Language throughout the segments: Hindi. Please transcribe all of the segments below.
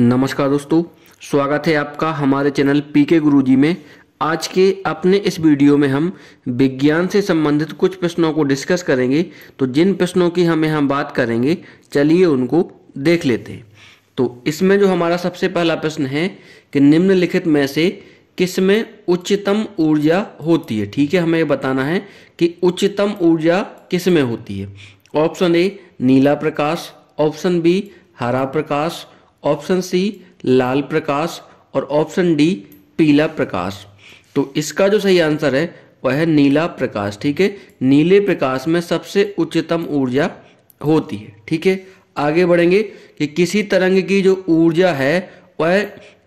नमस्कार दोस्तों स्वागत है आपका हमारे चैनल पी के गुरु जी में आज के अपने इस वीडियो में हम विज्ञान से संबंधित कुछ प्रश्नों को डिस्कस करेंगे तो जिन प्रश्नों की हमें हम बात करेंगे चलिए उनको देख लेते हैं तो इसमें जो हमारा सबसे पहला प्रश्न है कि निम्नलिखित में से किस में उच्चतम ऊर्जा होती है ठीक है हमें बताना है कि उच्चतम ऊर्जा किस में होती है ऑप्शन ए नीला प्रकाश ऑप्शन बी हरा प्रकाश ऑप्शन सी लाल प्रकाश और ऑप्शन डी पीला प्रकाश तो इसका जो सही आंसर है वह है नीला प्रकाश ठीक है नीले प्रकाश में सबसे उच्चतम ऊर्जा होती है ठीक है आगे बढ़ेंगे कि किसी तरंग की जो ऊर्जा है वह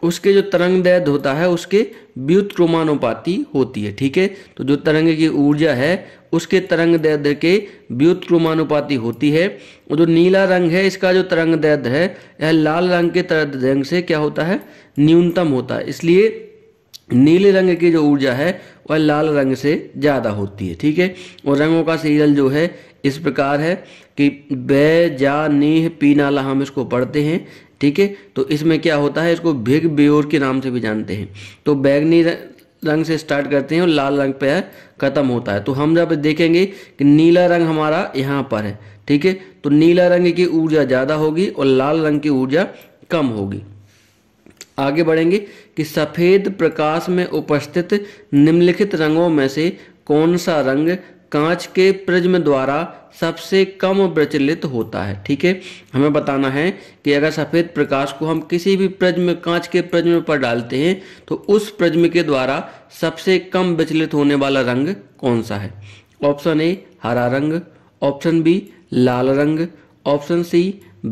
उसके जो तरंग दैद होता है उसके व्युत क्रोमानुपाती होती है ठीक है तो जो तरंग की ऊर्जा है उसके तरंग दैध के व्युत क्रोमानुपाती होती है और जो नीला रंग है इसका जो तरंग दैध है यह लाल रंग के तरंग रंग से क्या होता है न्यूनतम होता है इसलिए नीले रंग की जो ऊर्जा है वह लाल रंग से ज़्यादा होती है ठीक है और रंगों का सीरियल जो है इस प्रकार है कि बे बेजानीह पी नाला हम इसको पढ़ते हैं ठीक है तो इसमें क्या होता है इसको भिग बेयोर के नाम से भी जानते हैं तो बैगनी रंग से स्टार्ट करते हैं और लाल रंग पे ख़त्म होता है तो हम जब देखेंगे कि नीला रंग हमारा यहाँ पर है ठीक है तो नीला रंग की ऊर्जा ज़्यादा होगी और लाल रंग की ऊर्जा कम होगी आगे बढ़ेंगे कि सफ़ेद प्रकाश में उपस्थित निम्नलिखित रंगों में से कौन सा रंग कांच के प्रिज्म द्वारा सबसे कम प्रचलित होता है ठीक है हमें बताना है कि अगर सफ़ेद प्रकाश को हम किसी भी प्रिज्म कांच के प्रिज्म पर डालते हैं तो उस प्रिज्म के द्वारा सबसे कम विचलित होने वाला रंग कौन सा है ऑप्शन ए हरा रंग ऑप्शन बी लाल रंग ऑप्शन सी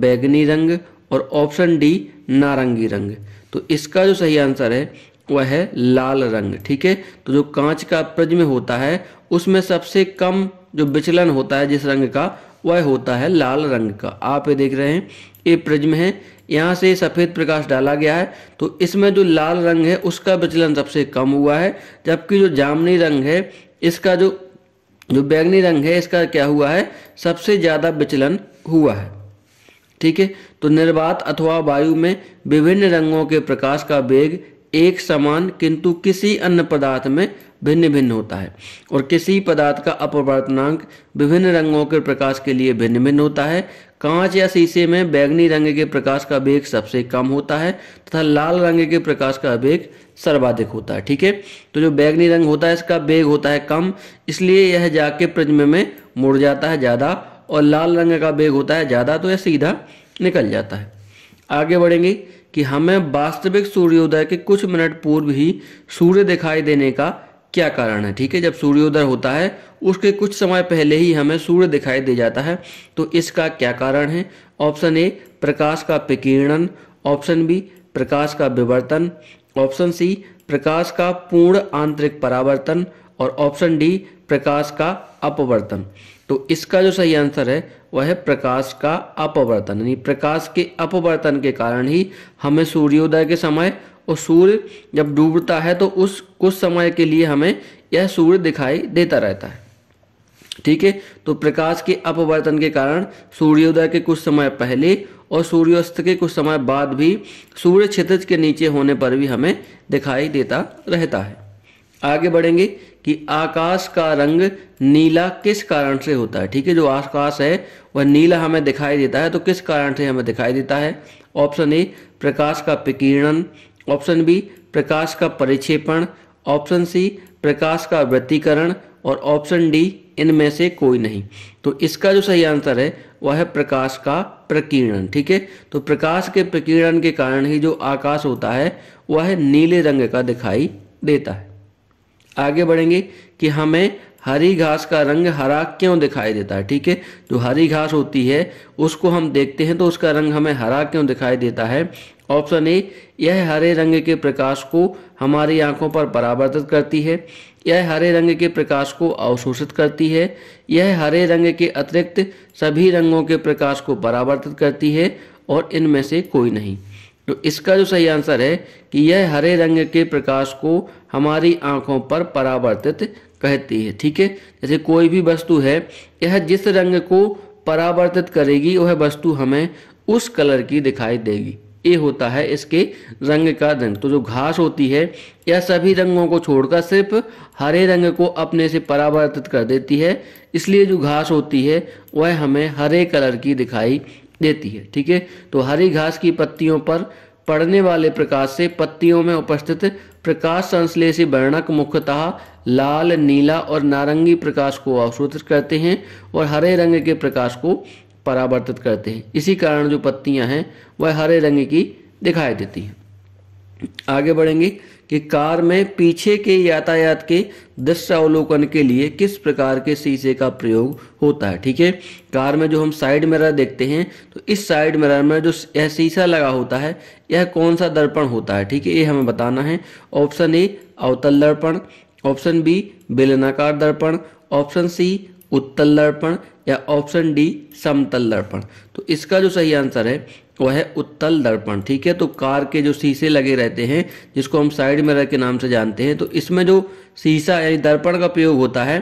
बैगनी रंग और ऑप्शन डी नारंगी रंग तो इसका जो सही आंसर है वह है लाल रंग ठीक है तो जो कांच का प्रज्म होता है उसमें सबसे कम जो विचलन होता है जिस रंग का वह होता है लाल रंग का आप ये देख रहे हैं ये प्रज्म है यहाँ से सफ़ेद प्रकाश डाला गया है तो इसमें जो लाल रंग है उसका विचलन सबसे कम हुआ है जबकि जो जामनी रंग है इसका जो जो बैंगनी रंग है इसका क्या हुआ है सबसे ज़्यादा विचलन हुआ है ठीक है तो निर्वात अथवा वायु में विभिन्न रंगों के प्रकाश का वेग एक समान किंतु किसी अन्य पदार्थ में भिन्न भिन्न होता है और किसी पदार्थ का अपवर्तनांक विभिन्न रंगों के प्रकाश के लिए भिन्न भिन्न होता है कांच या शीशे में बैगनी रंग के प्रकाश का वेग सबसे कम होता है तथा लाल रंग के प्रकाश का वेग सर्वाधिक होता है ठीक है तो जो बैगनी रंग होता है इसका वेग होता है कम इसलिए यह जाके प्रज्म में मुड़ जाता है ज़्यादा और लाल रंग का वेग होता है ज़्यादा तो यह सीधा निकल जाता है आगे बढ़ेंगे कि हमें वास्तविक सूर्योदय के कुछ मिनट पूर्व ही सूर्य दिखाई देने का क्या कारण है ठीक है जब सूर्योदय होता है उसके कुछ समय पहले ही हमें सूर्य दिखाई दे जाता है तो इसका क्या कारण है ऑप्शन ए प्रकाश का विकिरणन ऑप्शन बी प्रकाश का विवर्तन ऑप्शन सी प्रकाश का पूर्ण आंतरिक परावर्तन और ऑप्शन डी प्रकाश का अपवर्तन तो इसका जो सही आंसर है वह प्रकाश का अपवर्तन यानी प्रकाश के अपवर्तन के कारण ही हमें सूर्योदय के समय और सूर्य जब डूबता है तो उस कुछ समय के लिए हमें यह सूर्य दिखाई देता रहता है ठीक है तो प्रकाश के अपवर्तन के कारण सूर्योदय के कुछ समय पहले और सूर्यास्त के कुछ समय बाद भी सूर्य क्षेत्र के नीचे होने पर भी हमें दिखाई देता रहता है आगे बढ़ेंगे कि आकाश का रंग नीला किस कारण से होता है ठीक है जो आकाश है वह नीला हमें दिखाई देता है तो किस कारण से हमें दिखाई देता है ऑप्शन ए प्रकाश का विकिरणन ऑप्शन बी प्रकाश का परिक्षेपण ऑप्शन सी प्रकाश का वृत्तीकरण और ऑप्शन डी इनमें से कोई नहीं तो इसका जो सही आंसर है वह है प्रकाश का प्रकीर्णन ठीक है तो प्रकाश के प्रकीर्णन के कारण ही जो आकाश होता है वह नीले रंग का दिखाई देता है आगे बढ़ेंगे कि हमें हरी घास का रंग हरा क्यों दिखाई देता है ठीक है जो हरी घास होती है उसको हम देखते हैं तो उसका रंग हमें हरा क्यों दिखाई देता है ऑप्शन ए यह हरे रंग के प्रकाश को हमारी आंखों पर परावर्तित करती है यह हरे रंग के प्रकाश को अवशोषित करती है यह हरे रंग के अतिरिक्त सभी रंगों के प्रकाश को परावर्तित करती है और इनमें से कोई नहीं तो इसका जो सही आंसर है कि यह हरे रंग के प्रकाश को हमारी आंखों पर परावर्तित कहती है ठीक है जैसे कोई भी वस्तु है यह जिस रंग को परावर्तित करेगी वह वस्तु हमें उस कलर की दिखाई देगी ये होता है इसके रंग का रंग तो जो घास होती है यह सभी रंगों को छोड़कर सिर्फ हरे रंग को अपने से परावर्तित कर देती है इसलिए जो घास होती है वह हमें हरे कलर की दिखाई देती है ठीक है तो हरी घास की पत्तियों पर पड़ने वाले प्रकाश से पत्तियों में उपस्थित प्रकाश संश्लेषी वर्णक मुख्यतः लाल नीला और नारंगी प्रकाश को अवशोषित करते हैं और हरे रंग के प्रकाश को परावर्तित करते हैं इसी कारण जो पत्तियां हैं वह हरे रंग की दिखाई देती हैं आगे बढ़ेंगे कि कार में पीछे के यातायात के दृश्यावलोकन के लिए किस प्रकार के शीशे का प्रयोग होता है ठीक है कार में जो हम साइड मिरर देखते हैं तो इस साइड मिरर में जो यह शीशा लगा होता है यह कौन सा दर्पण होता है ठीक है ये हमें बताना है ऑप्शन ए अवतल दर्पण ऑप्शन बी बेलनाकार दर्पण ऑप्शन सी उत्तल दर्पण या ऑप्शन डी समतल दर्पण तो इसका जो सही आंसर है वह है उत्तल दर्पण ठीक है तो कार के जो शीशे लगे रहते हैं जिसको हम साइड मिरर के नाम से जानते हैं तो इसमें जो शीशा यानी दर्पण का प्रयोग होता है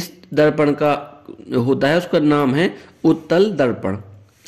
इस दर्पण का होता है उसका नाम है उत्तल दर्पण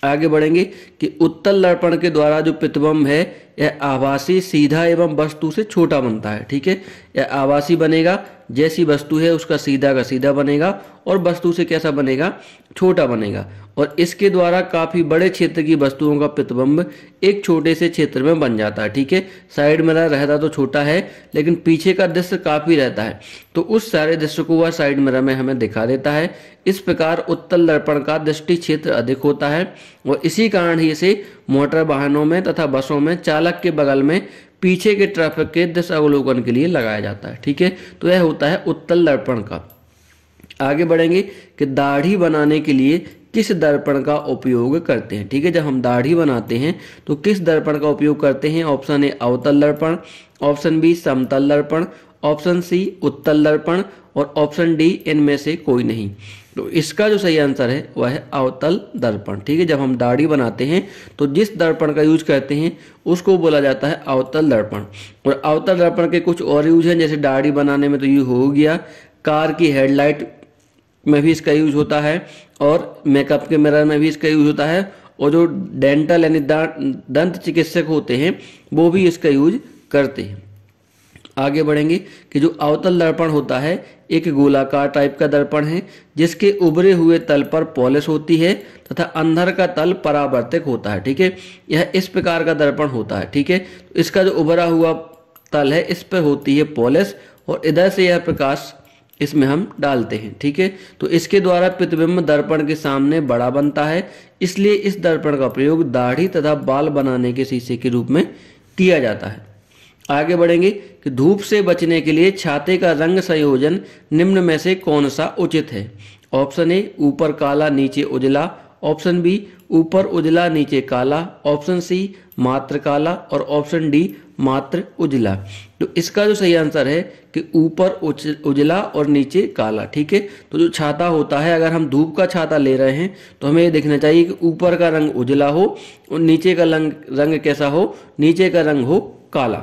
आगे बढ़ेंगे कि उत्तल दर्पण के द्वारा जो प्रतिबंब है यह आवासी सीधा एवं वस्तु से छोटा बनता है ठीक है यह आवासीय बनेगा जैसी वस्तु है उसका सीधा का सीधा बनेगा और वस्तु से कैसा बनेगा छोटा बनेगा और इसके द्वारा काफ़ी बड़े क्षेत्र की वस्तुओं का प्रतिबंब एक छोटे से क्षेत्र में बन जाता है ठीक है साइड मिरर रहता तो छोटा है लेकिन पीछे का दृश्य काफ़ी रहता है तो उस सारे दृश्य को वह साइड मिरर में हमें दिखा देता है इस प्रकार उत्तल दर्पण का दृष्टि क्षेत्र अधिक होता है और इसी कारण ही इसे मोटर वाहनों में तथा बसों में चालक के बगल में पीछे के ट्रैफिक के दृश्य अवलोकन के लिए लगाया जाता है ठीक है तो यह होता है उत्तल दर्पण का आगे बढ़ेंगे कि दाढ़ी बनाने के लिए किस दर्पण का उपयोग करते हैं ठीक है जब हम दाढ़ी बनाते हैं तो किस दर्पण का उपयोग करते हैं ऑप्शन ए अवतल दर्पण ऑप्शन बी समतल दर्पण ऑप्शन सी उत्तल दर्पण और ऑप्शन डी इनमें से कोई नहीं तो इसका जो सही आंसर है वह है अवतल दर्पण ठीक है जब हम दाढ़ी बनाते हैं तो जिस दर्पण का यूज करते हैं उसको बोला जाता है अवतल दर्पण और अवतल दर्पण के कुछ और यूज हैं जैसे दाढ़ी बनाने में तो यूज हो गया कार की हेडलाइट में भी इसका यूज होता है और मेकअप के मिरर में भी इसका यूज होता है और जो डेंटल यानी दंत चिकित्सक होते हैं वो भी इसका यूज करते हैं आगे बढ़ेंगे कि जो अवतल दर्पण होता है एक गोलाकार टाइप का दर्पण है जिसके उभरे हुए तल पर पॉलिश होती है तथा अंधर का तल परावर्तक होता है ठीक है यह इस प्रकार का दर्पण होता है ठीक है तो इसका जो उभरा हुआ तल है इस पर होती है पॉलिश और इधर से यह प्रकाश इसमें हम डालते हैं ठीक है तो इसके द्वारा प्रतिबिंब दर्पण के सामने बड़ा बनता है इसलिए इस दर्पण का प्रयोग दाढ़ी तथा बाल बनाने के शीशे के रूप में किया जाता है आगे बढ़ेंगे कि धूप से बचने के लिए छाते का रंग संयोजन निम्न में से कौन सा उचित है ऑप्शन ए ऊपर काला नीचे उजला ऑप्शन बी ऊपर उजला नीचे काला ऑप्शन सी मात्र काला और ऑप्शन डी मात्र उजला तो इसका जो सही आंसर है कि ऊपर उजला और नीचे काला ठीक है तो जो छाता होता है अगर हम धूप का छाता ले रहे हैं तो हमें ये देखना चाहिए कि ऊपर का रंग उजला हो और नीचे का रंग रंग कैसा हो नीचे का रंग हो काला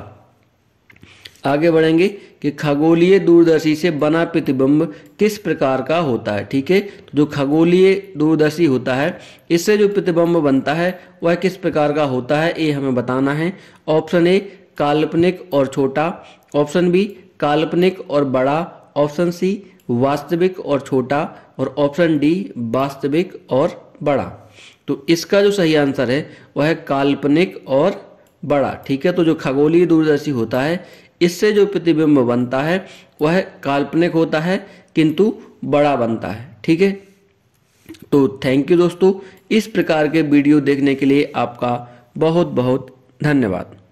आगे बढ़ेंगे कि खगोलीय दूरदर्शी से बना प्रतिबिंब किस प्रकार का होता है ठीक है तो जो खगोलीय दूरदर्शी होता है इससे जो प्रतिबिंब बनता है वह किस प्रकार का होता है ये हमें बताना है ऑप्शन ए काल्पनिक और छोटा ऑप्शन बी काल्पनिक और बड़ा ऑप्शन सी वास्तविक और छोटा और ऑप्शन डी वास्तविक और बड़ा तो इसका जो सही आंसर है वह है काल्पनिक और बड़ा ठीक है तो जो खगोलीय दूरदर्शी होता है इससे जो प्रतिबिंब बनता है वह काल्पनिक होता है किंतु बड़ा बनता है ठीक है तो थैंक यू दोस्तों इस प्रकार के वीडियो देखने के लिए आपका बहुत बहुत धन्यवाद